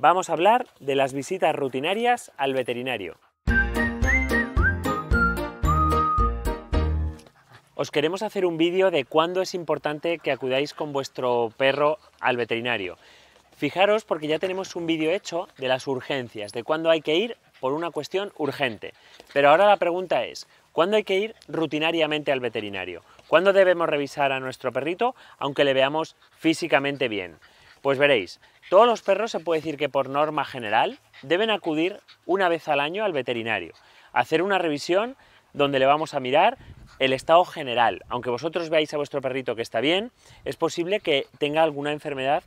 vamos a hablar de las visitas rutinarias al veterinario. Os queremos hacer un vídeo de cuándo es importante que acudáis con vuestro perro al veterinario. Fijaros porque ya tenemos un vídeo hecho de las urgencias, de cuándo hay que ir por una cuestión urgente. Pero ahora la pregunta es, ¿cuándo hay que ir rutinariamente al veterinario? ¿Cuándo debemos revisar a nuestro perrito aunque le veamos físicamente bien? Pues veréis, todos los perros se puede decir que por norma general deben acudir una vez al año al veterinario, hacer una revisión donde le vamos a mirar el estado general. Aunque vosotros veáis a vuestro perrito que está bien, es posible que tenga alguna enfermedad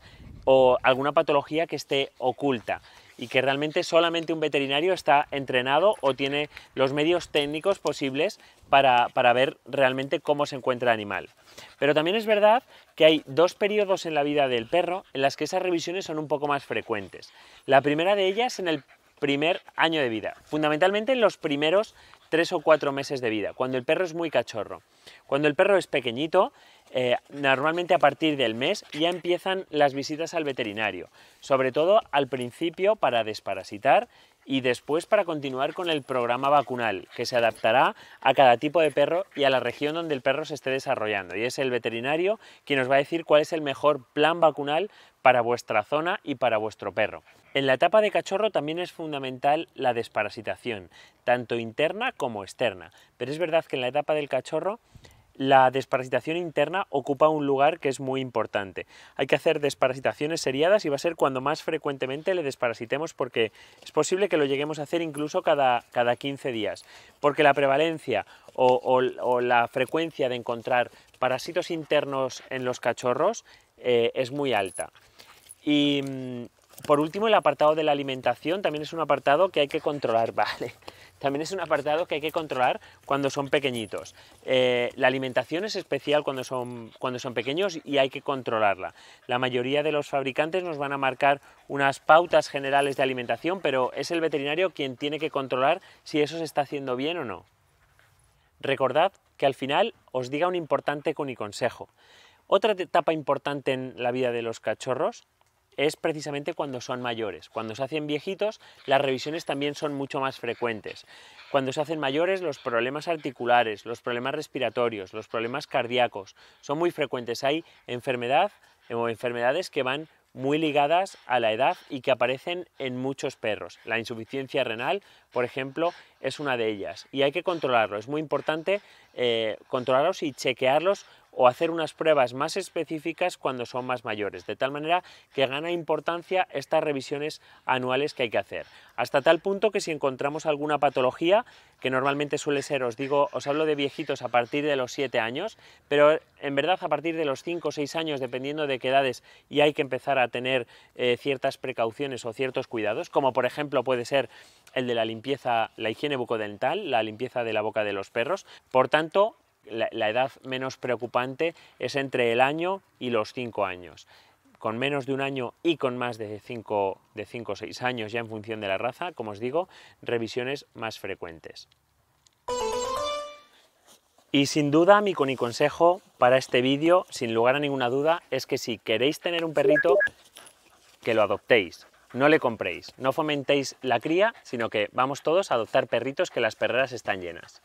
o alguna patología que esté oculta y que realmente solamente un veterinario está entrenado o tiene los medios técnicos posibles para, ver realmente cómo se encuentra el animal. Pero también es verdad que hay dos periodos en la vida del perro en las que esas revisiones son un poco más frecuentes. La primera de ellas en el primer año de vida, fundamentalmente en los primeros tres o cuatro meses de vida, cuando el perro es muy cachorro. Cuando el perro es pequeñito, eh, normalmente a partir del mes ya empiezan las visitas al veterinario, sobre todo al principio para desparasitar y después para continuar con el programa vacunal, que se adaptará a cada tipo de perro y a la región donde el perro se esté desarrollando. Y es el veterinario quien nos va a decir cuál es el mejor plan vacunal para vuestra zona y para vuestro perro. En la etapa de cachorro también es fundamental la desparasitación, tanto interna como externa, pero es verdad que en la etapa del cachorro la desparasitación interna ocupa un lugar que es muy importante. Hay que hacer desparasitaciones seriadas y va a ser cuando más frecuentemente le desparasitemos porque es posible que lo lleguemos a hacer incluso cada, cada 15 días, porque la prevalencia o, la frecuencia de encontrar parásitos internos en los cachorros eh, es muy alta. Y, mm, por último, el apartado de la alimentación también es un apartado que hay que controlar, ¿vale? También es un apartado que hay que controlar cuando son pequeñitos. Eh, la alimentación es especial cuando son, cuando son pequeños y hay que controlarla. La mayoría de los fabricantes nos van a marcar unas pautas generales de alimentación, pero es el veterinario quien tiene que controlar si eso se está haciendo bien o no. Recordad que al final os diga un importante consejo. Otra etapa importante en la vida de los cachorros es precisamente cuando son mayores. Cuando se hacen viejitos, las revisiones también son mucho más frecuentes. Cuando se hacen mayores, los problemas articulares, los problemas respiratorios, los problemas cardíacos son muy frecuentes. Hay enfermedad eh, enfermedades que van muy ligadas a la edad y que aparecen en muchos perros. La insuficiencia renal, por ejemplo, es una de ellas y hay que controlarlo. Es muy importante eh, controlarlos y chequearlos o hacer unas pruebas más específicas cuando son más mayores, de tal manera que gana importancia estas revisiones anuales que hay que hacer. Hasta tal punto que si encontramos alguna patología, que normalmente suele ser, os digo, os hablo de viejitos a partir de los 7 años, pero en verdad a partir de los 5 o 6 años, dependiendo de qué edades, y hay que empezar a tener eh, ciertas precauciones o ciertos cuidados, como por ejemplo puede ser el de la limpieza, la higiene bucodental, la limpieza de la boca de los perros. Por tanto, la, edad menos preocupante es entre el año y los 5 años con menos de un año y con más de 5 o 6 años ya en función de la raza, como os digo, revisiones más frecuentes. Y sin duda mi, mi consejo para este vídeo, sin lugar a ninguna duda, es que si queréis tener un perrito, que lo adoptéis. No le compréis, no fomentéis la cría, sino que vamos todos a adoptar perritos que las perreras están llenas.